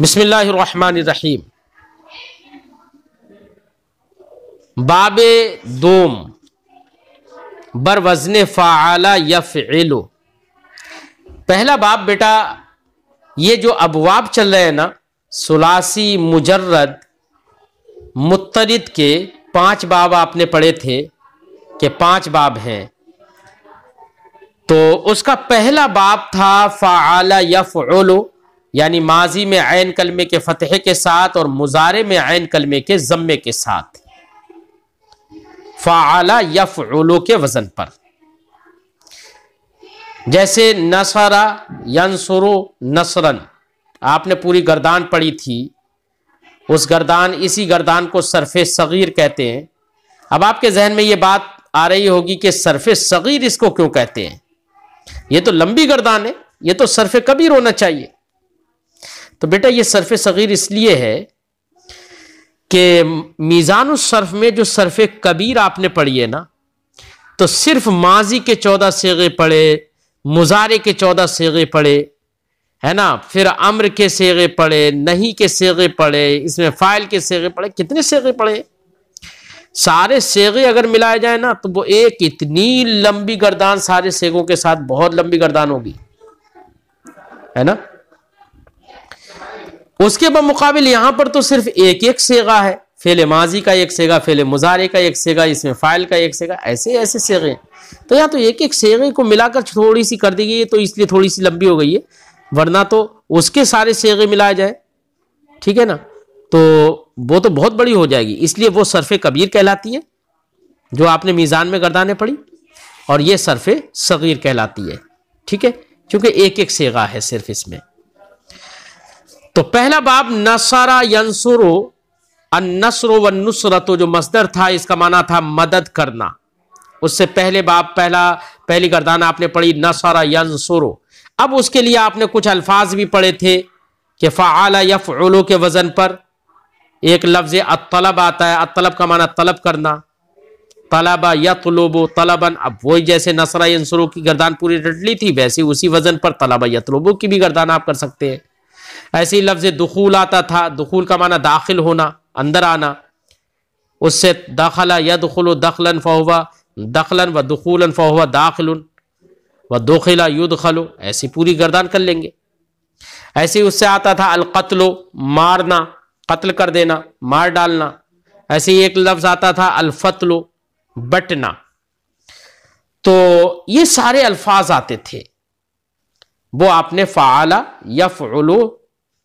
बिस्मिल्लाहिर्रहमानिर्रहीम बाब दोम बर वजन फ़ाला यफ़लो पहला बाब बेटा ये जो अबवाब चल रहे हैं ना सुलासी मुजर्रद मुतरद के पांच बाब आपने पढ़े थे के पांच बाब हैं तो उसका पहला बाब था फ़ाला यफ़लो यानी माजी में आयन कलमे के फतेहे के साथ और मुजारे में आयन कलमे के जम्मे के साथ फ़ाला फलो के वज़न पर जैसे नसरा यंसुरु नसरन आपने पूरी गर्दान पढ़ी थी उस गर्दान इसी गर्दान को सरफे सग़ीर कहते हैं अब आपके जहन में ये बात आ रही होगी कि सरफे सग़ीर इसको क्यों कहते हैं ये तो लंबी गर्दान है ये तो सरफे कबीर होना चाहिए तो बेटा ये सरफे सग़ीर इसलिए है कि मीज़ान सर्फ में जो सरफे कबीर आपने पढ़ी है ना तो सिर्फ माजी के चौदह सेगे पढ़े मुजारे के चौदह सेगे पढ़े है ना फिर अम्र के सेगे पढ़े नहीं के सेगे पढ़े इसमें फाइल के सेगे पढ़े कितने सेगे पढ़े सारे सेगे अगर मिलाए जाए ना तो वो एक इतनी लंबी गर्दान सारे सेगों के साथ बहुत लंबी गर्दान होगी है ना उसके बमकाबिल यहां पर तो सिर्फ एक एक सेगा है फेल माजी का एक सेगा फेल मुजारे का एक सेगा इसमें फाइल का एक सेगा ऐसे ऐसे सेगे हैं तो यहाँ तो एक एक सेगे को मिलाकर थोड़ी सी कर दी गई है तो इसलिए थोड़ी सी लंबी हो गई है वरना तो उसके सारे सेगे मिलाए जाए ठीक है ना तो वो तो बहुत बड़ी हो जाएगी इसलिए वो सरफ़ कबीर कहलाती है जो आपने मीज़ान में गर्दाने पड़ी और ये सरफ़े सगीर कहलाती है ठीक है क्योंकि एक एक सेगा है सिर्फ इसमें तो पहला बाब नसारा यंसुरो नसरो व नुसरतो जो मजदर था इसका माना था मदद करना उससे पहले बाब पहला पहली गर्दान आपने पढ़ी नसारा यंसुरो अब उसके लिए आपने कुछ अल्फाज भी पढ़े थे कि फ़ाला यफ़लो के वज़न पर एक लफ्ज़ अतलब आता है अतलब का माना तलब करना तलबा तलोबो तलबन अब वही जैसे नसरा यंसुरो की गर्दान पूरी रट ली थी वैसे उसी वज़न पर तलबा तलोबो की भी गर्दान आप कर सकते हैं ऐसे ही लफ्ज दखूल आता था दखूल का माना दाखिल होना अंदर आना उससे दाखला या दखुल दखलन फोहवा दखलन व दखूलन फोहवा दाखिल व दोखिला यु दखलो ऐसी पूरी गर्दान कर लेंगे ऐसे ही उससे आता था अलकतलो मारना कत्ल कर देना मार डालना ऐसे ही एक लफ्ज़ आता था अलफतलो बटना तो ये सारे अल्फाज आते थे वो आपने फ़ाला या फ़लो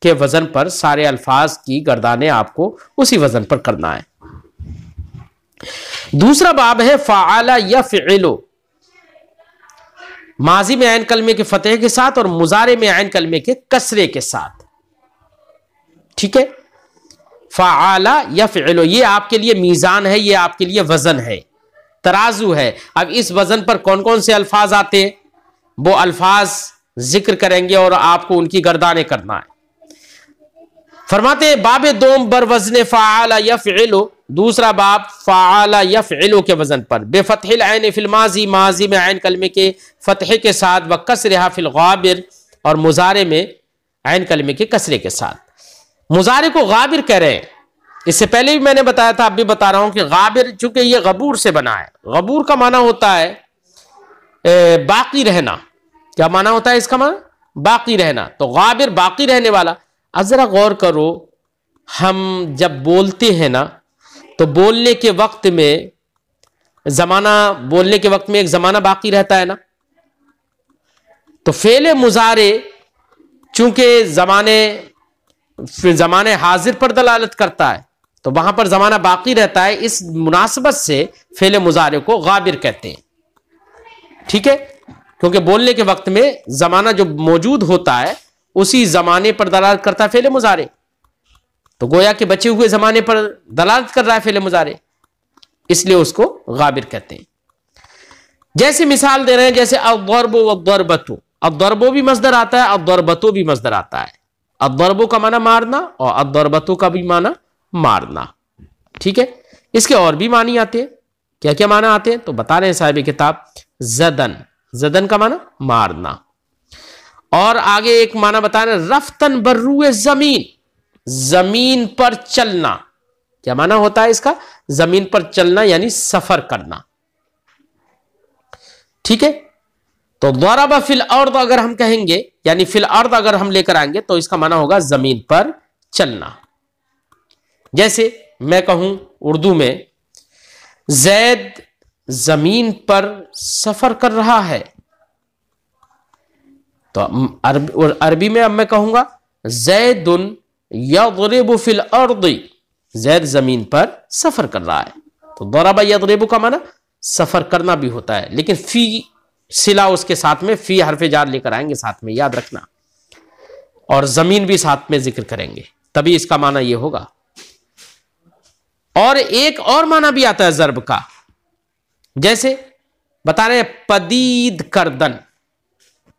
के वजन पर सारे अल्फाज की गर्दाने आपको उसी वजन पर करना है दूसरा बाब है फ़ाला या फ़िलो माजी में आयन कलमे के फतेह के साथ और मुजारे में आयन कलमे के कसरे के साथ ठीक है फ़ाला या फ़िलो ये आपके लिए मीज़ान है ये आपके लिए वज़न है तराजू है अब इस वज़न पर कौन कौन से अल्फाज आते हैं वो अल्फाज जिक्र करेंगे और आपको उनकी गर्दाने करना है फरमाते बाब दोम बर वजन फ़ाला यफ इलो दूसरा बाब फ़ाला यफ एलो के वजन पर बेफतहिल आयन फिल माजी में आन कलमे के फतेह के साथ व कसर हाफिलगाबिर और मुजारे में आन कलमे के कसरे के साथ मुजारे को गाबिर कह रहे हैं इससे पहले भी मैंने बताया था अब भी बता रहा हूं कि गाबिर चूंकि ये गबूर से बना है गबूर का माना होता है ए, बाकी रहना क्या माना होता है इसका माना बाकी रहना तो गाबिर बाकी रहने वाला अब ज़रा गौर करो हम जब बोलते हैं ना तो बोलने के वक्त में ज़माना बोलने के वक्त में एक ज़माना बाकी रहता है ना तो फेले मुजारे चूंकि ज़माने ज़माने हाजिर पर दलालत करता है तो वहां पर ज़माना बाकी रहता है इस मुनासबत से फेले मुजारे को गाबिर कहते हैं ठीक है क्योंकि बोलने के वक्त में ज़माना जो मौजूद होता है उसी जमाने पर दलालत करता है फेले मुजारे तो गोया के बचे हुए जमाने पर दलालत कर रहा है फेले मुजारे इसलिए उसको गाबिर कहते हैं जैसे मिसाल दे रहे हैं जैसे अवदौरबो अवदौरबतो अदरबो भी मजदर आता है अवदौरबतो भी मजदर आता है अदरबो का माना मारना और अदरबतो का भी माना मारना ठीक है इसके और भी मानी आते हैं क्या क्या माना आते हैं तो बता रहे हैं साहिब किताब जदन जदन का माना मारना और आगे एक माना बता रहे रफ्तन बर्रुए जमीन जमीन पर चलना क्या माना होता है इसका जमीन पर चलना यानी सफर करना ठीक है तो द्वारा फिल अर्द अगर हम कहेंगे यानी फिल अर्द अगर हम लेकर आएंगे तो इसका माना होगा जमीन पर चलना जैसे मैं कहूं उर्दू में जैद जमीन पर सफर कर रहा है तो अरबी और अरबी में अब मैं कहूंगा जैद उन फिल अर्दी जैद जमीन पर सफर कर रहा है तो दौराबा यदरेबू का माना सफर करना भी होता है लेकिन फी सिला उसके साथ में फी हरफे जार लेकर आएंगे साथ में याद रखना और जमीन भी साथ में जिक्र करेंगे तभी इसका माना यह होगा और एक और माना भी आता है जरब का जैसे बता रहे पदीद करदन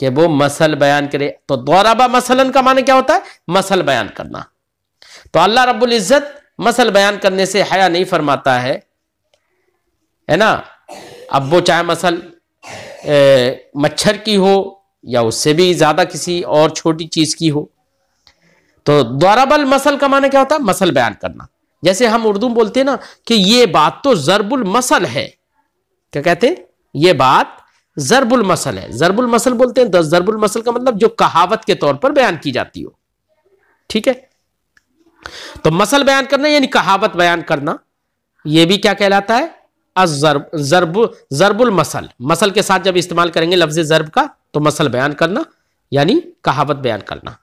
कि वो मसल बयान करे तो दौराबा मसलन का माने क्या होता है मसल बयान करना तो अल्लाह रब्बुल इज़्ज़त मसल बयान करने से हया नहीं फरमाता है है ना अब वो चाहे मसल ए, मच्छर की हो या उससे भी ज़्यादा किसी और छोटी चीज़ की हो तो दौराबल मसल का माने क्या होता है मसल बयान करना जैसे हम उर्दू बोलते हैं ना कि ये बात तो जरबुल मसल है क्या कहते हैं ये बात जरबुल मसल है जरबुल मसल बोलते हैं दस तो जरबुल मसल का मतलब जो कहावत के तौर पर बयान की जाती हो ठीक है तो मसल बयान करना यानी कहावत बयान करना यह भी क्या कहलाता है अजरब जरब जरबुल मसल मसल के साथ जब इस्तेमाल करेंगे लफ्ज जरब का तो मसल बयान करना यानी कहावत बयान करना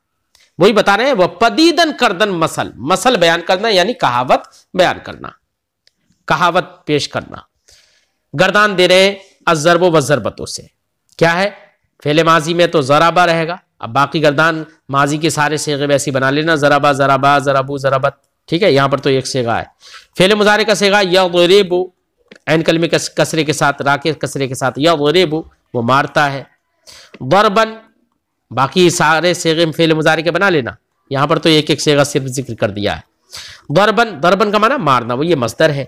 वही बता रहे हैं वह पदीदन करदन मसल मसल बयान करना यानी कहावत बयान करना कहावत पेश करना गर्दान दे रहे अजरब वजरबतों से क्या है फेले माजी में तो ज़राबा रहेगा अब बाकी गर्दान माजी के सारे सेगे वैसी बना लेना ज़राबा ज़राबा ज़राबू ज़राबत ठीक है यहाँ पर तो एक सेगा है फेले मुजारे का सेगा या यरेबू एन कलमे कसरे के साथ राके कसरे के साथ या यरेबू वो मारता है गरबन बाकी सारे सेगे फेले मुजारे के बना लेना यहाँ पर तो एक एक सेगा सिर्फ जिक्र कर दिया है गरबन गरबन का माना मारना वो ये मस्तर है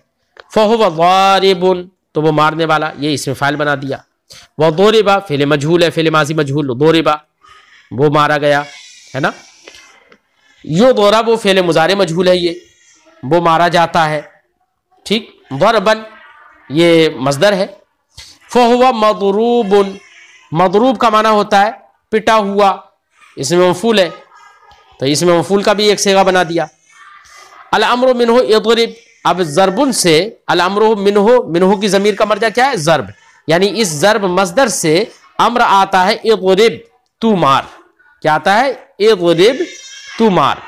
फ़ोह वारिबुन तो वो मारने वाला ये इसमें फाइल बना दिया वह दो रेबा फेले मजहूल है फेले माजी मजहूल दो रेबा वो मारा गया है ना यो दोरा वो फेले मुजारे मजहूल है ये वो मारा जाता है ठीक वरबन ये मजदर है फो मदरूब मदरूब का माना होता है पिटा हुआ इसमें मफूल है तो इसमें मफूल का भी एक सेगा बना दिया अलअमर मिन यदरिब अब जरबुन से अलमरो मिनहो मिनहो की जमीर का मर्जा क्या है जरब यानी इस जरब मजदर से अम्र आता है गरीब तू मार क्या आता है गरीब तू मार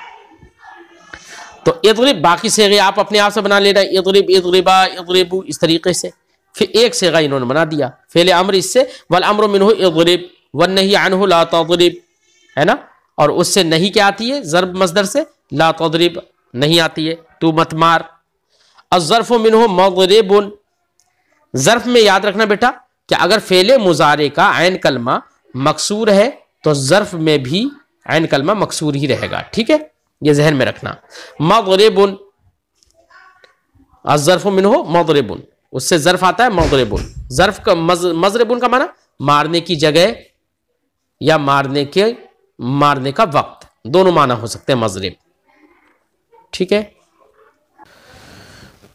तो एगरिब बाकी से आप अपने आप से बना लेना एगरिब एगरिबा एगरिबू इस तरीके से फिर एक सेगा इन्होंने बना दिया फेले अम्र इससे वल अम्र मिनहो गरीब वन नहीं हो ला तौदरिब है ना और उससे नहीं क्या आती है जरब मजदर से ला तौदरिब नहीं आती है तू मत मार अजरफो मिन हो मगरबन में याद रखना बेटा कि अगर फेले मुजारे का आन कलमा मकसूर है तो ज़र्फ़ में भी आन कलमा मकसूर ही रहेगा ठीक है ये जहन में रखना मगरबन अज़रफ़ मिन हो मगरबन उससे ज़र्फ़ आता है मगरबन जरफ का मज का माना मारने की जगह या मारने के मारने का वक्त दोनों माना हो सकते हैं मजरेब ठीक है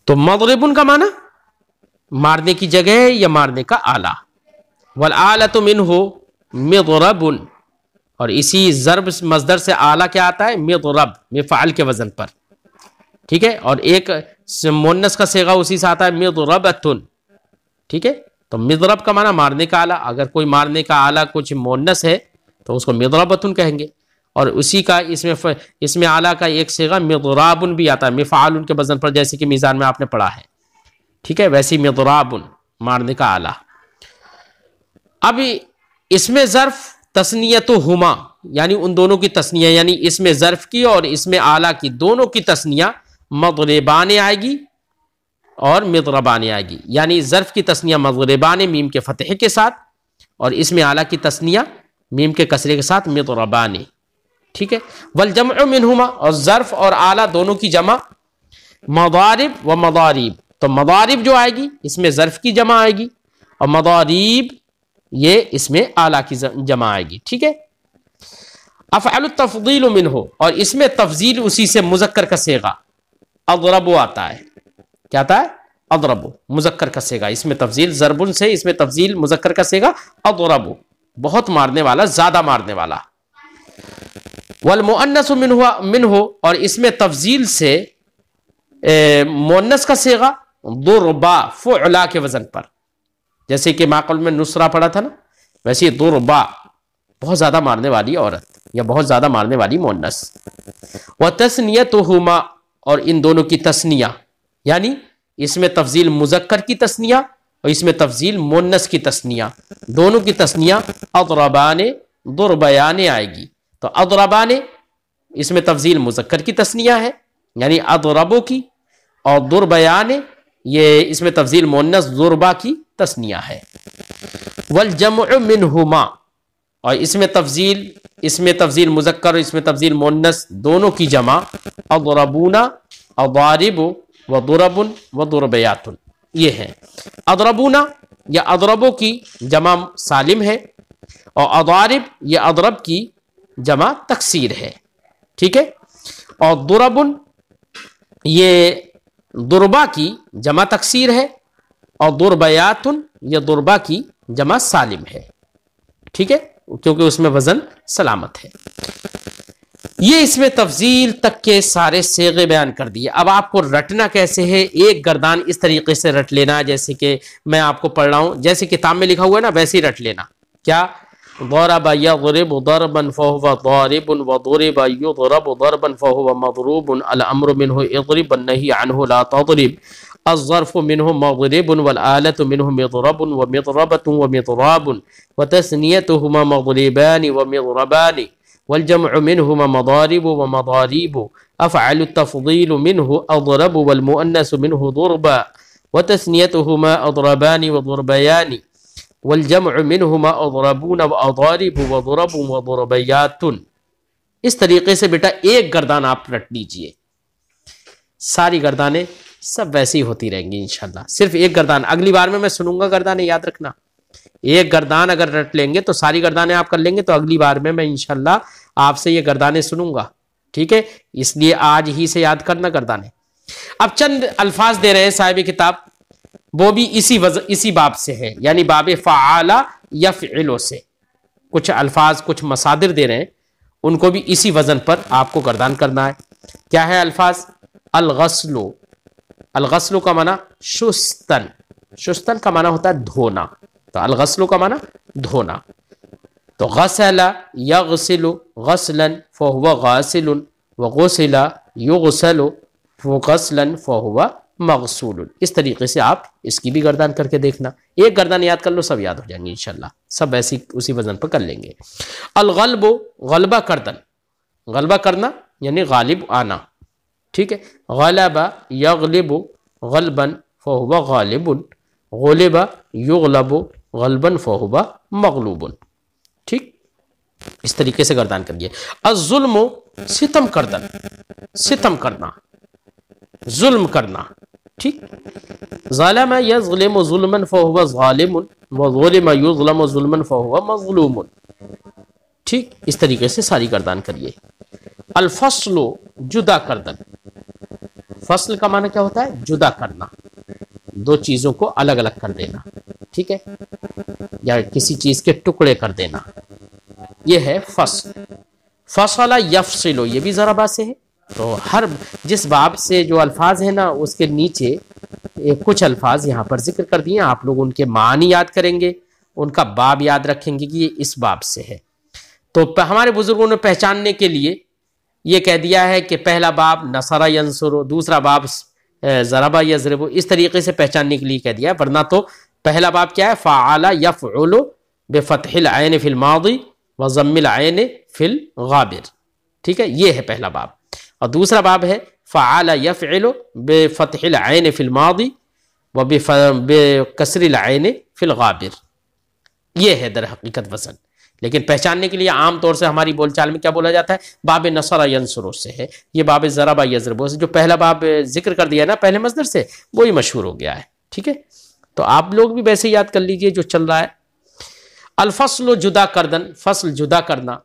तो मगरबन का माना मारने की जगह या मारने का आला वल आला तो मिन हो मगरबन और इसी ज़रब मजदर से आला क्या आता है मगरब मिफ़ाल के वज़न पर ठीक है और एक मोनस का सेगा उसी से आता है मगरब ठीक है तो मिजरब का माना मारने का आला अगर कोई मारने का आला कुछ मोनस है तो उसको मिदरबतुन कहेंगे और उसी का इसमें इसमें आला का एक सेगा मदराबन भी आता है मिफ़ाल के वजन पर जैसे कि मीज़ान में आपने पढ़ा है ठीक है वैसे ही मदराबन मारने का आला अब इसमें ज़र्फ़ तस्नीत हुमा यानी उन दोनों की तस्निया यानी इसमें ज़र्फ़ की और इसमें आला की दोनों की तस्निया मगरबान आएगी और मदरबान आएगी यानी ज़र्फ़ की तस्निया मगरबान मीम के फतेह के साथ और इसमें आला की तस्निया मीम के कसरे के साथ मदरबान ठीक है वल जम मिनहुमा और ज़र्फ़ और आला दोनों की जमा मदारिब व मदारिब तो मदारिब जो आएगी इसमें ज़र्फ़ की जमा आएगी और मदारिब ये इसमें आला की जमा आएगी ठीक है अफ़ल तफजील मिन हो और इसमें तफजील उसी से मुजक्कर कसेगा अदरबो आता है क्या आता है अदरबो मुजक्कर कसेगा इसमें तफजील ज़रबुन से इसमें तफजील मुजक्कर कसेगा अदरबो बहुत मारने वाला ज़्यादा मारने वाला वल मुअन्नस मिन हुआ मिन हो और इसमें तफजील से मुन्नस का सेगा दो रुबा फ़ुला के वज़न पर जैसे कि माकुल में नुसरा पड़ा था ना वैसे दो रुबा बहुत ज़्यादा मारने वाली औरत या बहुत ज़्यादा मारने वाली मुन्नस व तस्निया तो हुमा और इन दोनों की तस्निया यानी इसमें तफजील मुजक्कर की तस्निया और इसमें तफजील मुन्नस की तस्निया दोनों की तस्निया अतरबान दुरबयाने आएगी तो अदरबा ने इसमें तफजील मुजक्कर की तस्निया है यानी अदरबो की और दुरबया ने ये इसमें तफजील मोनस दुरबा की तस्निया है वल मिन हुमा और इसमें तफजील इसमें तफजील मुजक्कर और इसमें तफजील मोनस दोनों की जमा अदरबूना अवारिब व दुरबन व दुरबयातुन ये है अदरबूना या अदरबों की जमा सालिम है और अदारिब या अदरब की जमा तकसीर है ठीक है और दुरबन ये दुर्बा की जमा तकसीर है और दुर्बयातन ये दुर्बा की जमा सालिम है ठीक है क्योंकि उसमें वजन सलामत है ये इसमें तफजील तक के सारे सेगे बयान कर दिए अब आपको रटना कैसे है एक गर्दान इस तरीके से रट लेना जैसे कि मैं आपको पढ़ रहा हूं जैसे किताब में लिखा हुआ है ना वैसे ही रट लेना क्या ضرب يضرب ضربا فهو ضارب وضرب يضرب ضربا فهو مضروب الأمر منه اضرب النهي عنه لا تضرب الظرف منه مضرب والآلة منه مضرب ومضربة ومضراب وتسنيتهما مضربان ومضربان والجمع منهما مضارب ومضاريب أفعل التفضيل منه أضرب والمؤنس منه ضربا وتسنيتهما أضربان وضربيان वलजम मिनहुमा अदरबून अदारिब वदरब वदरबयातुन इस तरीके से बेटा एक गर्दान आप रट लीजिए सारी गर्दानें सब वैसी होती रहेंगी इंशाल्लाह सिर्फ एक गर्दान अगली बार में मैं सुनूंगा गर्दानें याद रखना एक गर्दान अगर रट लेंगे तो सारी गर्दानें आप कर लेंगे तो अगली बार में मैं इनशाला आपसे ये गर्दानें सुनूंगा ठीक है इसलिए आज ही से याद करना गर्दाने अब चंद अल्फाज दे रहे हैं साहिब किताब वो भी इसी वज इसी बाब से है यानी बाब फ़ाला या फ़िलो से कुछ अल्फाज कुछ मसादिर दे रहे हैं उनको भी इसी वज़न पर आपको गर्दान करना है क्या है अल्फाज अलगसलो अलगसलो का माना शुस्तन शुस्तन का माना होता है धोना तो अलगसलो का माना धोना तो गसला या गसिलो गसलन फ़हुआ गासिल व गसला यु गसलो फ़ो गसलन फ़हुआ मगसूल इस तरीके से आप इसकी भी गर्दान करके देखना एक गर्दान याद कर लो सब याद हो जाएंगे इनशाला सब ऐसी उसी वजन पर कर लेंगे अलगलब गलबा करदन गलबा करना यानी गालिब आना ठीक है गलबा यगलिब गलबन फ़हुबा गालिबन गलबा युगलब गलबन फ़हुबा मगलूबन ठीक इस तरीके से गर्दान करिए अजुल्म सितम करदन सितम करना जुल्म करना ठीक ज़ालम यज़लिम ज़ुल्मन फ़हुवा ज़ालिम व ज़ुलिम युज़लम ज़ुल्मन मज़लूम ठीक इस तरीके से सारी गर्दान करिए अलफसलो जुदा करदन फसल का माना क्या होता है जुदा करना दो चीज़ों को अलग अलग कर देना ठीक है या किसी चीज़ के टुकड़े कर देना यह है फसल फसला यफसिलो ये भी ज़रा बात से है तो हर जिस बाब से जो अल्फाज है ना उसके नीचे कुछ अल्फाज यहाँ पर जिक्र कर दिए आप लोग उनके मानी याद करेंगे उनका बाब याद रखेंगे कि ये इस बाब से है तो हमारे बुजुर्गों ने पहचानने के लिए ये कह दिया है कि पहला बाब नसरा यंसुर दूसरा बाब जराबा यजरब इस तरीके से पहचानने के लिए कह दिया वरना तो पहला बाब क्या है फ़ाला यफ़लो बेफ़तहिल आयन फिल माउदी व ज़म्मिल आयन फिल गाबिर ठीक है ये है पहला बाब और दूसरा बाब है फ़ाल बे बेफ़तहिल आयन फिल्मादी व बेकसरिल आयन फिलगाबिर ये है दर हकीकत वसन लेकिन पहचानने के लिए आम तौर से हमारी बोलचाल में क्या बोला जाता है बाब नसर यनसरों से है ये बाब ज़राबा यजरबो से जो पहला बाब जिक्र कर दिया ना पहले मजदर से वो ही मशहूर हो गया है ठीक है तो आप लोग भी वैसे याद कर लीजिए जो चल रहा है अलफसल जुदा करदन फसल जुदा करना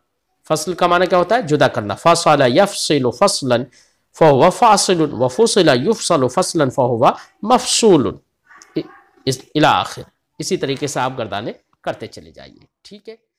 फसल का माना क्या होता है जुदा करना फसला यफसिल फसलन फासिल वफुसला युफसल फसलन फ़ोहवा मफसूल इस इला आखिर इसी तरीके से आप गर्दाने करते चले जाइए ठीक है